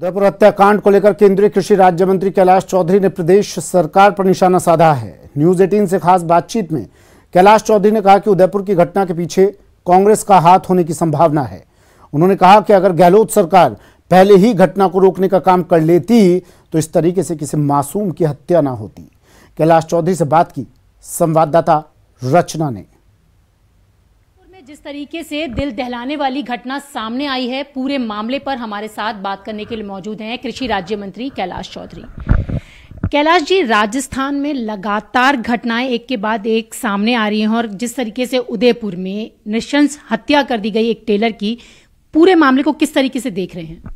उदयपुर हत्याकांड को लेकर केंद्रीय कृषि राज्य मंत्री कैलाश चौधरी ने प्रदेश सरकार पर निशाना साधा है न्यूज एटीन से खास बातचीत में कैलाश चौधरी ने कहा कि उदयपुर की घटना के पीछे कांग्रेस का हाथ होने की संभावना है उन्होंने कहा कि अगर गहलोत सरकार पहले ही घटना को रोकने का काम कर लेती तो इस तरीके से किसी मासूम की हत्या ना होती कैलाश चौधरी से बात की संवाददाता रचना ने में जिस तरीके से दिल दहलाने वाली घटना सामने आई है पूरे मामले पर हमारे साथ बात करने के लिए मौजूद हैं कृषि राज्य मंत्री कैलाश चौधरी कैलाश जी राजस्थान में लगातार घटनाएं एक के बाद एक सामने आ रही हैं और जिस तरीके से उदयपुर में निशंस हत्या कर दी गई एक टेलर की पूरे मामले को किस तरीके से देख रहे हैं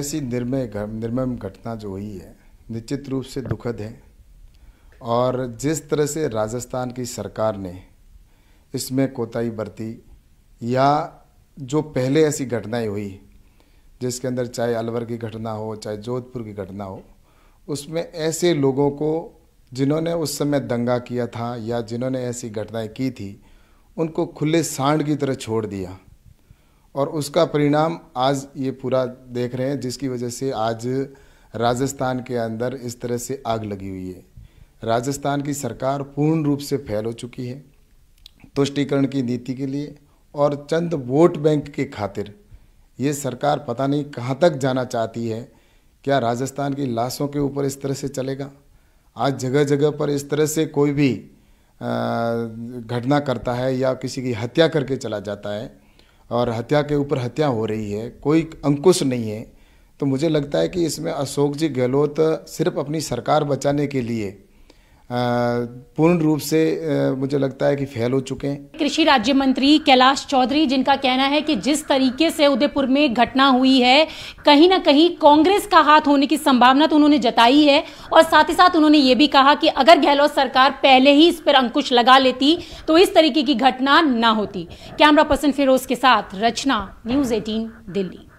ऐसी निर्मय निर्मम घटना जो हुई है निश्चित रूप से दुखद है और जिस तरह से राजस्थान की सरकार ने इसमें कोताही बरती या जो पहले ऐसी घटनाएं हुई जिसके अंदर चाहे अलवर की घटना हो चाहे जोधपुर की घटना हो उसमें ऐसे लोगों को जिन्होंने उस समय दंगा किया था या जिन्होंने ऐसी घटनाएं की थी उनको खुले सांड की तरह छोड़ दिया और उसका परिणाम आज ये पूरा देख रहे हैं जिसकी वजह से आज राजस्थान के अंदर इस तरह से आग लगी हुई है राजस्थान की सरकार पूर्ण रूप से फैल हो चुकी है तुष्टिकरण की नीति के लिए और चंद वोट बैंक की खातिर ये सरकार पता नहीं कहाँ तक जाना चाहती है क्या राजस्थान की लाशों के ऊपर इस तरह से चलेगा आज जगह जगह पर इस तरह से कोई भी घटना करता है या किसी की हत्या करके चला जाता है और हत्या के ऊपर हत्या हो रही है कोई अंकुश नहीं है तो मुझे लगता है कि इसमें अशोक जी गहलोत सिर्फ अपनी सरकार बचाने के लिए पूर्ण रूप से मुझे लगता है कि फेल हो चुके हैं कृषि राज्य मंत्री कैलाश चौधरी जिनका कहना है कि जिस तरीके से उदयपुर में घटना हुई है कहीं ना कहीं कांग्रेस का हाथ होने की संभावना तो उन्होंने जताई है और साथ ही साथ उन्होंने ये भी कहा कि अगर गहलोत सरकार पहले ही इस पर अंकुश लगा लेती तो इस तरीके की घटना ना होती कैमरा पर्सन फिरोज के साथ रचना न्यूज एटीन दिल्ली